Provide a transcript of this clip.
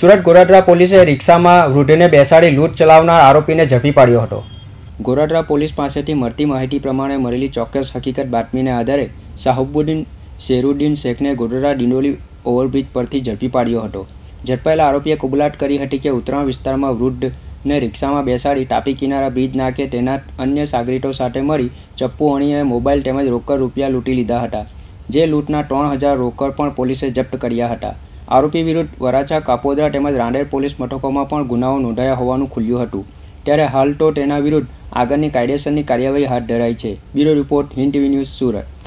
સુરત ગોરાડરા પોલીસે રિક્ષામાં વૃદ્ધને બેસાડી લૂંટ ચલાવનાર આરોપીને ઝડપી પાડ્યો હતો ગોરાડરા પોલીસ પાસેથી મળતી માહિતી પ્રમાણે મળેલી ચોક્કસ હકીકત બાતમીને આધારે શાહબુદ્દીન શેરુદ્દીન શેખને ગોરાડરા ડિંડોલી ઓવરબ્રિજ પરથી ઝડપી પાડ્યો હતો ઝડપાયેલા આરોપીએ કુબલાટ કરી હતી કે ઉત્તરાણ વિસ્તારમાં વૃદ્ધને રિક્ષામાં બેસાડી તાપી કિનારા બ્રિજ નાકે તેના અન્ય સાગરીતો સાથે મળી ચપ્પુ અણીએ મોબાઈલ તેમજ રોકડ રૂપિયા લૂંટી લીધા હતા જે લૂંટના ત્રણ હજાર રોકડ પણ પોલીસે જપ્ત કર્યા હતા આરોપી વિરુદ્ધ વરાછા કાપોદરા તેમજ રાંદેર પોલીસ મથકોમાં પણ ગુનાઓ નોંધાયા હોવાનું ખુલ્યું હતું ત્યારે હાલ તો તેના વિરુદ્ધ આગળની કાયદેસરની કાર્યવાહી હાથ ધરાઈ છે bureau report Hind TV news Surat